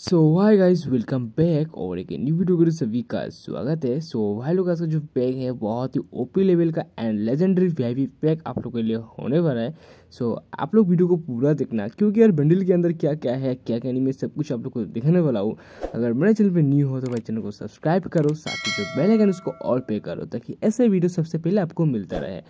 सो hi guys welcome back और एक new video के सभी का स्वागत है सो so, लोग का जो पैक है बहुत ही ओपी लेवल का एंड लेजेंडरी वीआईपी पैक आप लोग के लिए होने वाला है सो so, आप लोग वीडियो को पूरा देखना क्योंकि यार बंडल के अंदर क्या क्या है क्या क्या नहीं मैं सब कुछ आप लोग को दिखाने वाला हूँ अगर मेरे चैनल पर न्यू हो तो भाई चैनल को सब्सक्राइब करो साथ ही जो बेलाइकन उसको ऑल पे करो ताकि ऐसे वीडियो सबसे पहले आपको मिलता रहे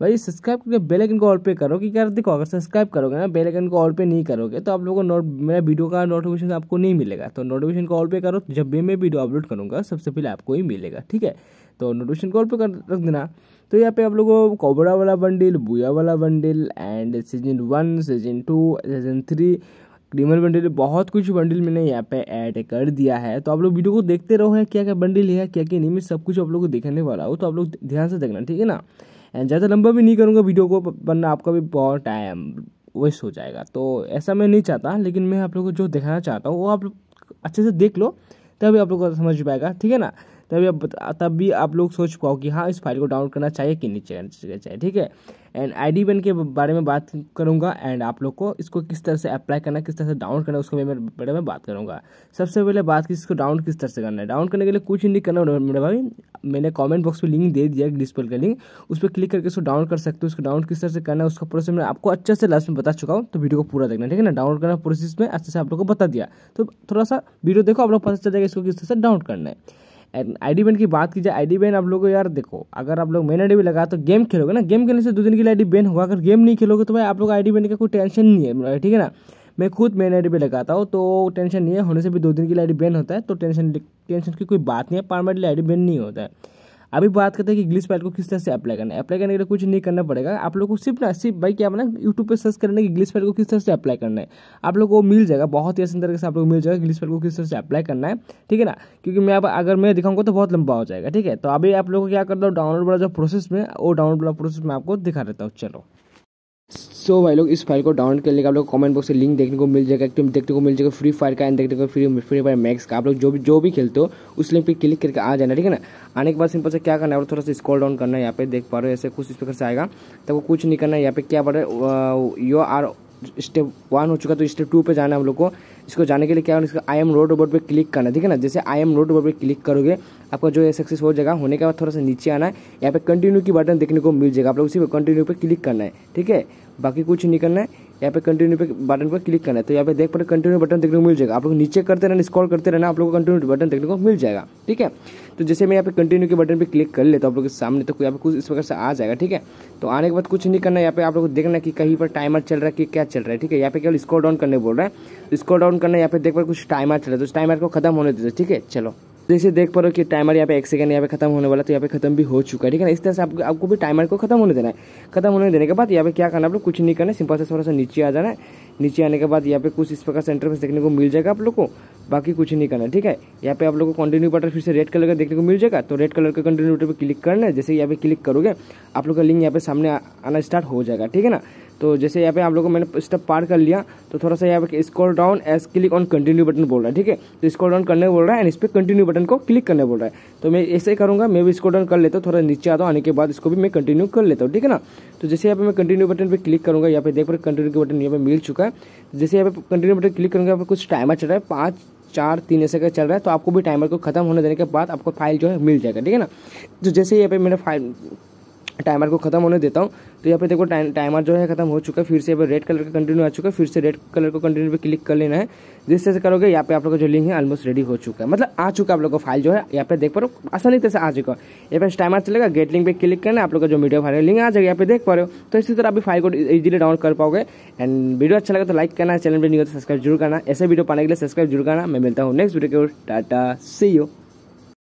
भाई सब्सक्राइब करके बेलाइकन को ऑल पे करो कि यार देखो अगर सब्सक्राइब करोगे ना बेलाइकन को ऑल पे नहीं करोगे तो आप लोगों को नोट मेरा वीडियो का नोटिफिकेशन आपको नहीं ही मिलेगा तो नोटिफिकेशन कॉल ऑल पे करो जब भी मैं वीडियो अपलोड करूँगा सबसे पहले आपको ही मिलेगा ठीक है तो नोटिफिकेशन कॉल पे कर रख देना तो यहाँ पे आप लोगों को कोबरा वाला बंडल बुया वाला bundle and season one season two season three criminal bundle बहुत कुछ बंडल मैंने यहाँ पे ऐड कर दिया है तो आप लोग वीडियो को देखते रहो है क्या क्या बंडल है क्या क्या नहीं मैं सब कुछ आप लोग को देखने वाला हूँ तो आप लोग ध्यान से देखना ठीक है ना एंड ज़्यादा लंबा भी नहीं करूँगा वीडियो को वरना आपका भी बहुत टाइम वेस्ट हो जाएगा तो ऐसा मैं नहीं चाहता लेकिन मैं आप लोगों को जो दिखाना चाहता हूँ वो आप अच्छे से देख लो तभी आप लोगों को समझ पाएगा ठीक है ना तभी आप तब भी आप लोग सोच पाओ कि हाँ इस फाइल को डाउनलोड करना चाहिए कि नहीं करना चाहिए ठीक है एंड आई डी बैन के बारे में बात करूँगा एंड आप लोग को इसको किस तरह से अप्लाई करना किस तरह से डाउनलोड करना उसके बारे में बात करूँगा सबसे पहले बात की इसको डाउनलोड किस तरह से करना है डाउनलोड करने के लिए कुछ नहीं करना मेरे भाई मैंने कमेंट बॉक्स में लिंक दे दिया डिस्प्ले का लिंक उस पर क्लिक करके उसको डाउनलोड कर सकते हो उसको डाउनलोड किस तरह से करना है उसका प्रोसेस मैं आपको अच्छे से लास्ट में बता चुका हूँ तो वीडियो को पूरा देखना ठीक है ना डाउनलोड करना प्रोसेस में अच्छे से आप लोग को बता दिया तो थोड़ा सा वीडियो देखो आप लोग पता चल जाएगा इसको किस तरह से डाउनलोड करना है आईडी बैन की बात की जाए आईडी बैन आप को यार देखो अगर आप लोग मेन आईडी भी लगा तो गेम खेलोगे ना गेम खेलने से दो दिन के लिए आईडी बैन होगा अगर गेम नहीं खेलोगे तो भाई आप लोग आईडी बैन का कोई टेंशन नहीं है ठीक है ना मैं खुद मेन आईडी भी लगाता हूँ तो टेंशन नहीं है होने से भी दो दिन के लिए आईडी बैन होता है तो टेंशन टेंशन की कोई बात नहीं है परमानेंटली आईडी बैन नहीं होता है अभी बात करते हैं कि इंग्लिश पैड को किस तरह से अप्लाई करना है अप्लाई करने के लिए कुछ नहीं करना पड़ेगा आप लोग को सिर्फ ना सिर्फ भाई क्या मैंने यूट्यूब पर सर्च करने कि इंग्लिश पैड को किस तरह से अप्लाई करना है आप लोग को मिल जाएगा बहुत ही आसान तरीके से आप लोग मिल जाएगा इंग्लिश पैड को किस तरह से अप्लाई करना है ठीक है ना क्योंकि मैं अब अगर मैं दिखाऊंगा तो बहुत लंबा हो जाएगा ठीक है तो अभी आप लोग को क्या करता हूँ डाउनलोड वाला जो प्रोसेस में वो डाउनलोड वाला प्रोसेस में आपको दिखा देता हूँ चलो सो भाई लोग इस फाइल को डाउनलोड करने का आप लोग कमेंट बॉक्स से लिंक देखने को मिल जाएगा एक्टिव देखने को मिल जाएगा फ्री फायर का एंड देखने को फ्री फ्री फायर मैक्स का आप लोग जो भी जो भी खेलते हो उस लिंक पे क्लिक करके आ जाना ठीक है ना आने के बाद सिंपल से क्या करना है थोड़ा सा स्कॉल डाउन करना है यहाँ पे देख पा रहे हो ऐसे कुछ इस प्रकार से आएगा तब कुछ नहीं करना है यहाँ पे क्या पड़ यो है यू आर स्टेप वन हो चुका तो स्टेप टू पे जाना है हम लोग को इसको जाने के लिए क्या करना इसका आई एम रोड रोबोट पे क्लिक करना है ठीक है ना जैसे आई एम रोड रोबोट पे क्लिक करोगे आपका जो है सक्सेस हो जाएगा होने के बाद थोड़ा सा नीचे आना है यहाँ पे कंटिन्यू की बटन देखने को मिल जाएगा आप लोग उसी पे कंटिन्यू पे क्लिक करना है ठीक है बाकी कुछ निकलना है यहाँ पे कंटिन्यू पे बटन पर क्लिक करना है तो यहाँ पे देख पा कंटिन्यू बटन देखने को मिल जाएगा आप लोग नीचे करते रहना स्क्रॉल करते रहना आप लोग को कंटिन्यू बटन देखने को मिल जाएगा ठीक है तो जैसे मैं यहाँ पे कंटिन्यू के बटन पे क्लिक कर लेता तो आप लोग के सामने तो यहाँ पे कुछ इस प्रकार से आ जाएगा ठीक है तो आने के बाद कुछ नहीं करना यहाँ पे आप लोग को देखना है कि कहीं पर टाइमर चल रहा है कि क्या चल रहा है ठीक है यहाँ पे केवल स्कोर डाउन करने बोल रहा है स्कोर तो डाउन करना यहाँ पे देख पर कुछ टाइमर चल रहा है तो टाइमर को खत्म होने देते ठीक है चलो जैसे देख पा रहे हो कि टाइमर यहाँ पे एक सेकंड यहाँ पे खत्म होने वाला तो यहाँ पे खत्म भी हो चुका है ठीक है ना इस तरह से आप, आपको भी टाइमर को खत्म होने देना है खत्म होने देने के बाद यहाँ पे क्या करना है आप लोग कुछ नहीं करना सिंपल से थोड़ा सा नीचे आ जाना है नीचे आने के बाद यहाँ पे कुछ इस प्रकार सेंटर पर देखने को मिल जाएगा आप लोग को बाकी कुछ नहीं करना ठीक है यहाँ पे आप लोग को कंटिन्यू बटन फिर से रेड कलर का देखने को मिल जाएगा तो रेड कलर का कंटिन्यू बटन पर क्लिक करना है जैसे यहाँ पे क्लिक करोगे आप लोग का लिंक यहाँ पे सामने आना स्टार्ट हो जाएगा ठीक है ना तो जैसे यहाँ पे आप लोगों को मैंने स्टेप पार कर लिया तो थोड़ा सा यहाँ पे scroll down as click on continue button बोल रहा है ठीक है तो स्क्रॉल डाउन करने बोल रहा है एंड इस पर कंटिन्यू बटन को क्लिक करने बोल रहा है तो मैं ऐसे ही करूँगा मैं भी स्क्रॉल डाउन कर लेता हूँ थोड़ा नीचे आता हूँ आने के बाद इसको भी मैं कंटिन्यू कर लेता हूँ ठीक है ना तो जैसे यहाँ पे मैं कंटिन्यू बटन पर क्लिक करूँगा यहाँ पे देख पर कंटिन्यू बटन यहाँ पे मिल चुका है जैसे यहाँ पे कंटिन्यू बटन क्लिक करूँगा यहाँ पर कुछ टाइमर चल रहा है पाँच चार तीन ऐसे का चल रहा है तो आपको भी टाइमर को खत्म होने देने के बाद आपको फाइल जो है मिल जाएगा ठीक है ना तो जैसे यहाँ पे मेरा फाइल टाइमर को ख़त्म होने देता हूँ तो यहाँ पे देखो टाइमर जो है खत्म हो चुका है फिर से रेड कलर का कंटिन्यू आ चुका है फिर से रेड कलर को कंटिन्यू पे क्लिक कर लेना है जिससे से करोगे यहाँ पे आप लोगों का जो लिंक है ऑलमोस्ट रेडी हो चुका है मतलब आ चुका है आप लोग को फाइल जो है यहाँ पे देख पा रहे हो आसानी तरह से आ चुका है यहाँ पर टाइमर चलेगा गेट लिंक पे क्लिक करना आप लोग का जो वीडियो फाइल लिंक आ जाएगा यहाँ पे देख पा रहे हो तो इसी तरह आप फाइल को इजिली डाउनलोड कर पाओगे एंड वीडियो अच्छा लगा तो लाइक करना चैनल पर नहीं हो तो सब्सक्राइब जरूर करना ऐसे वीडियो पाने के लिए सब्सक्राइब जरूर करना मैं मिलता हूँ नेक्स्ट वीडियो के टाटा सी यू